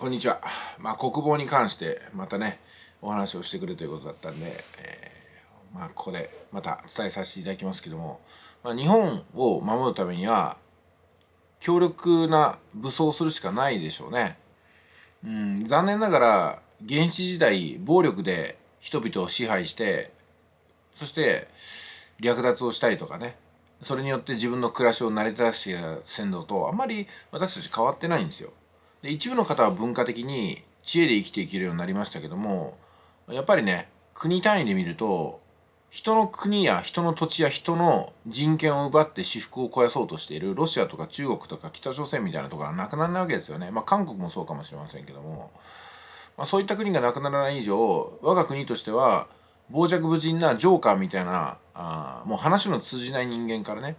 こんにちは。まあ、国防に関して、またね、お話をしてくれということだったんで、えー、まあ、ここでまた伝えさせていただきますけども、まあ、日本を守るためには、強力な武装をするしかないでしょうね。うん、残念ながら、原始時代、暴力で人々を支配して、そして、略奪をしたりとかね、それによって自分の暮らしを成り立たせてた先祖と、あんまり私たち変わってないんですよ。で一部の方は文化的に知恵で生きていけるようになりましたけどもやっぱりね国単位で見ると人の国や人の土地や人の人権を奪って私服を肥やそうとしているロシアとか中国とか北朝鮮みたいなところはなくならないわけですよね。まあ韓国もそうかもしれませんけども、まあ、そういった国がなくならない以上我が国としては傍若無人なジョーカーみたいなあもう話の通じない人間からね、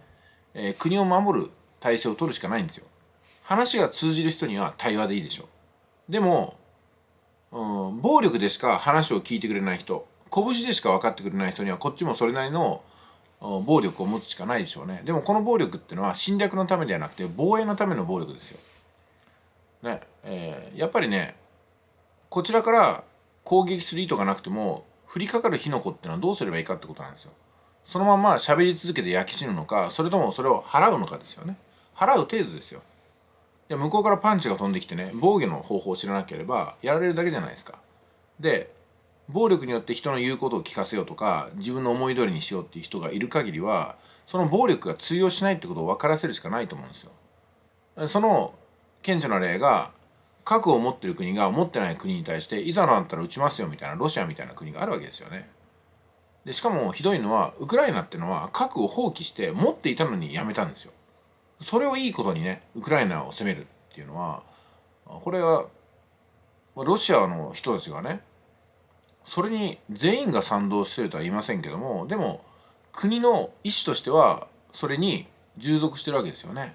えー、国を守る体制を取るしかないんですよ。話が通じる人には対話でいいでしょう。でも、うん、暴力でしか話を聞いてくれない人、拳でしか分かってくれない人にはこっちもそれなりの暴力を持つしかないでしょうね。でもこの暴力っていうのは侵略のためではなくて防衛のための暴力ですよ。ね、えー、やっぱりね、こちらから攻撃する意図がなくても降りかかる火の粉っていうのはどうすればいいかってことなんですよ。そのまま喋り続けて焼き死ぬのか、それともそれを払うのかですよね。払う程度ですよ。で向こうからパンチが飛んできてね防御の方法を知らなければやられるだけじゃないですかで暴力によって人の言うことを聞かせようとか自分の思い通りにしようっていう人がいる限りはその暴力が通用しないってことを分からせるしかないと思うんですよその顕著な例が核を持ってる国が持ってない国に対していざなったら撃ちますよみたいなロシアみたいな国があるわけですよねでしかもひどいのはウクライナっていうのは核を放棄して持っていたのにやめたんですよそれをいいことにねウクライナを攻めるっていうのはこれはロシアの人たちがねそれに全員が賛同してるとは言いませんけどもでも国の意思としてはそれに従属してるわけですよね。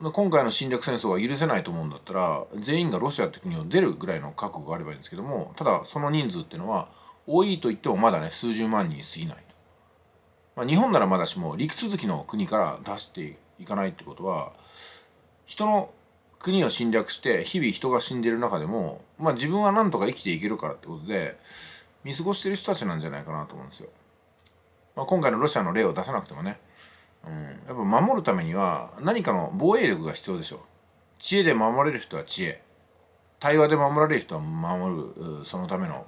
今回の侵略戦争は許せないと思うんだったら全員がロシアって国を出るぐらいの覚悟があればいいんですけどもただその人数っていうのは多いと言ってもまだね数十万人に過ぎない。まあ、日本ならまだしも陸続きの国から出していかないってことは人の国を侵略して日々人が死んでいる中でも、まあ、自分は何とか生きていけるからってことで見過ごしてる人たちなんじゃないかなと思うんですよ。まあ、今回のロシアの例を出さなくてもね、うん、やっぱ守るためには何かの防衛力が必要でしょう。知恵で守れる人は知恵対話で守られる人は守るそのための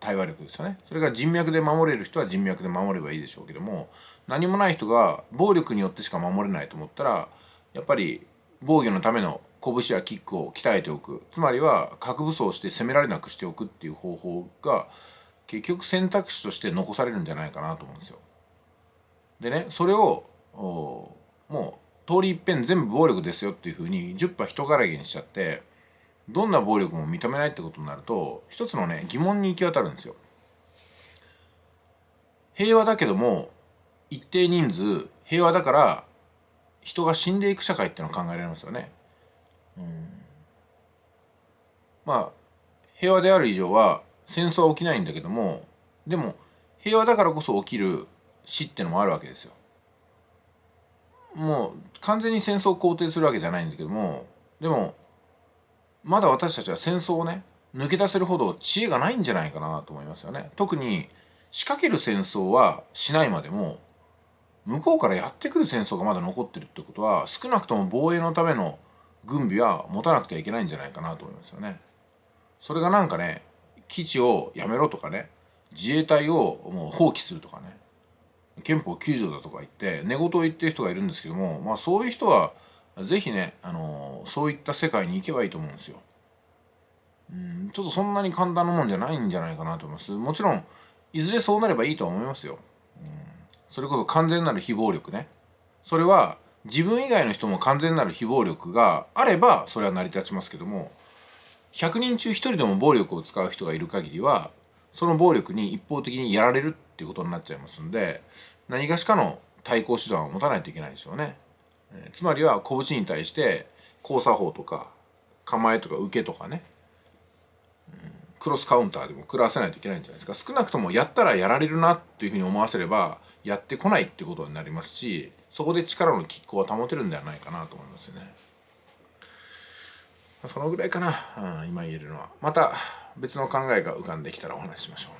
対話力ですよねそれが人脈で守れる人は人脈で守ればいいでしょうけども何もない人が暴力によってしか守れないと思ったらやっぱり防御のための拳やキックを鍛えておくつまりは核武装して攻められなくしておくっていう方法が結局選択肢として残されるんじゃないかなと思うんですよ。でねそれをもう通り一遍全部暴力ですよっていうふうに10波人からげにしちゃってどんな暴力も認めないってことになると一つのね疑問に行き渡るんですよ。平和だけども一定人数平和だから人が死んでいく社会ってのは考えられますよね。うん、まあ平和である以上は戦争は起きないんだけどもでも平和だからこそ起きる死ってのもあるわけですよ。もう完全に戦争を肯定するわけじゃないんだけどもでもまだ私たちは戦争をね抜け出せるほど知恵がないんじゃないかなと思いますよね特に仕掛ける戦争はしないまでも向こうからやってくる戦争がまだ残ってるってことは少なくとも防衛のための軍備は持たなくてはいけないんじゃないかなと思いますよねそれがなんかね基地をやめろとかね自衛隊をもう放棄するとかね憲法9条だとか言って寝言を言ってる人がいるんですけどもまあそういう人はぜひね、あのそういった世界に行けばいいと思うんですよ。うん、ちょっとそんなに簡単なもんじゃないんじゃないかなと思います。もちろん、いずれそうなればいいとは思いますよ。うん、それこそ完全なる非暴力ね。それは、自分以外の人も完全なる非暴力があれば、それは成り立ちますけども、100人中1人でも暴力を使う人がいる限りは、その暴力に一方的にやられるっていうことになっちゃいますんで、何がしかの対抗手段を持たないといけないでしょうね。つまりは拳に対して交差法とか構えとか受けとかねクロスカウンターでも食らわせないといけないんじゃないですか少なくともやったらやられるなっていうふうに思わせればやってこないってことになりますしそこで力の拮抗は保てるんではないかなと思いますよねそのぐらいかな、うん、今言えるのはまた別の考えが浮かんできたらお話ししましょう